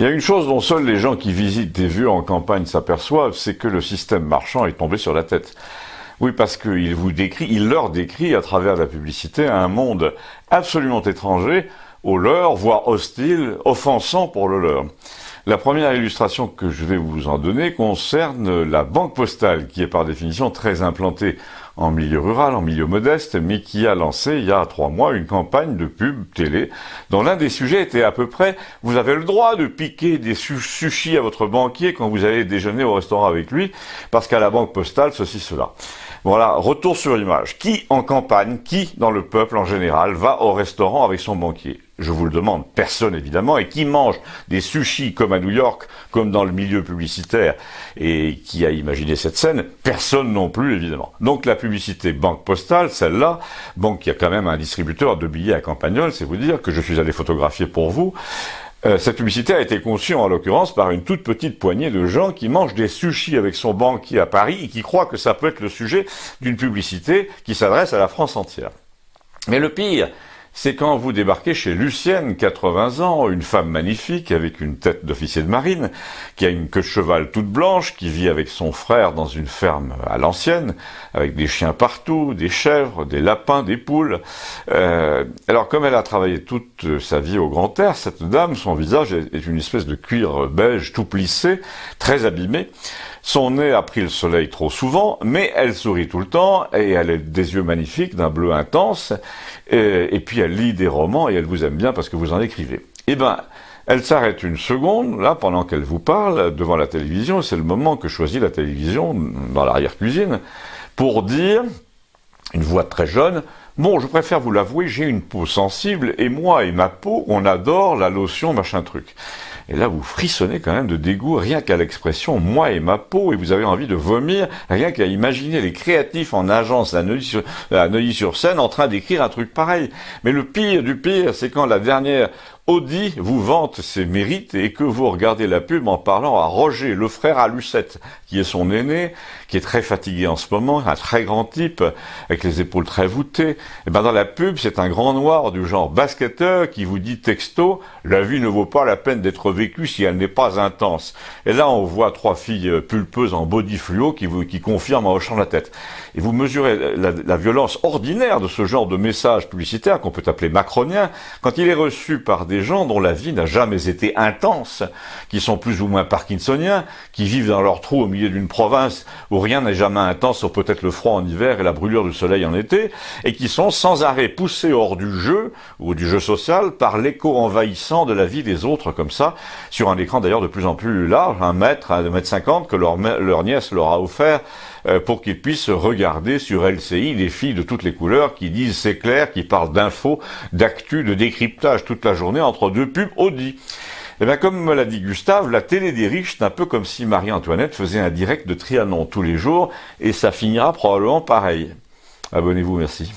Il y a une chose dont seuls les gens qui visitent des vues en campagne s'aperçoivent, c'est que le système marchand est tombé sur la tête. Oui, parce qu'il vous décrit, il leur décrit à travers la publicité un monde absolument étranger au leur, voire hostile, offensant pour le leur. La première illustration que je vais vous en donner concerne la banque postale, qui est par définition très implantée en milieu rural, en milieu modeste, mais qui a lancé il y a trois mois une campagne de pub télé dont l'un des sujets était à peu près vous avez le droit de piquer des sushis à votre banquier quand vous allez déjeuner au restaurant avec lui, parce qu'à la banque postale, ceci, cela. Voilà, retour sur image. Qui en campagne, qui dans le peuple en général va au restaurant avec son banquier je vous le demande, personne évidemment, et qui mange des sushis comme à New York, comme dans le milieu publicitaire, et qui a imaginé cette scène, personne non plus évidemment. Donc la publicité banque postale, celle-là, banque qui a quand même un distributeur de billets à Campagnol, c'est vous dire que je suis allé photographier pour vous. Euh, cette publicité a été conçue en l'occurrence par une toute petite poignée de gens qui mangent des sushis avec son banquier à Paris et qui croient que ça peut être le sujet d'une publicité qui s'adresse à la France entière. Mais le pire, c'est quand vous débarquez chez Lucienne, 80 ans, une femme magnifique avec une tête d'officier de marine, qui a une queue de cheval toute blanche, qui vit avec son frère dans une ferme à l'ancienne, avec des chiens partout, des chèvres, des lapins, des poules. Euh, alors comme elle a travaillé toute sa vie au grand air, cette dame, son visage est une espèce de cuir beige tout plissé, très abîmé. Son nez a pris le soleil trop souvent, mais elle sourit tout le temps et elle a des yeux magnifiques d'un bleu intense. Et, puis elle lit des romans et elle vous aime bien parce que vous en écrivez. Eh ben, elle s'arrête une seconde, là, pendant qu'elle vous parle, devant la télévision. C'est le moment que choisit la télévision dans l'arrière-cuisine pour dire, une voix très jeune, Bon, je préfère vous l'avouer, j'ai une peau sensible et moi et ma peau, on adore la lotion machin truc. Et là, vous frissonnez quand même de dégoût, rien qu'à l'expression moi et ma peau, et vous avez envie de vomir, rien qu'à imaginer les créatifs en agence à Neuilly-sur-Seine en train d'écrire un truc pareil. Mais le pire du pire, c'est quand la dernière Audi vous vante ses mérites et que vous regardez la pub en parlant à Roger, le frère à Lucette, qui est son aîné, qui est très fatigué en ce moment, un très grand type, avec les épaules très voûtées. Et eh ben dans la pub, c'est un grand noir du genre basketteur qui vous dit texto, la vie ne vaut pas la peine d'être vécu si elle n'est pas intense. Et là, on voit trois filles euh, pulpeuses en body fluo qui, qui confirment en hochant la tête. Et vous mesurez la, la violence ordinaire de ce genre de message publicitaire qu'on peut appeler macronien, quand il est reçu par des gens dont la vie n'a jamais été intense, qui sont plus ou moins parkinsoniens, qui vivent dans leur trou au milieu d'une province où rien n'est jamais intense, sauf peut-être le froid en hiver et la brûlure du soleil en été, et qui sont sans arrêt poussés hors du jeu ou du jeu social par l'écho envahissant de la vie des autres comme ça, sur un écran d'ailleurs de plus en plus large, un mètre, un mètre cinquante, que leur, nièce leur a offert euh, pour qu'ils puissent regarder sur LCI des filles de toutes les couleurs qui disent c'est clair, qui parlent d'infos, d'actu, de décryptage toute la journée entre deux pubs Audi. Eh bien, comme me l'a dit Gustave, la télé des riches, c'est un peu comme si Marie-Antoinette faisait un direct de Trianon tous les jours, et ça finira probablement pareil. Abonnez-vous, merci.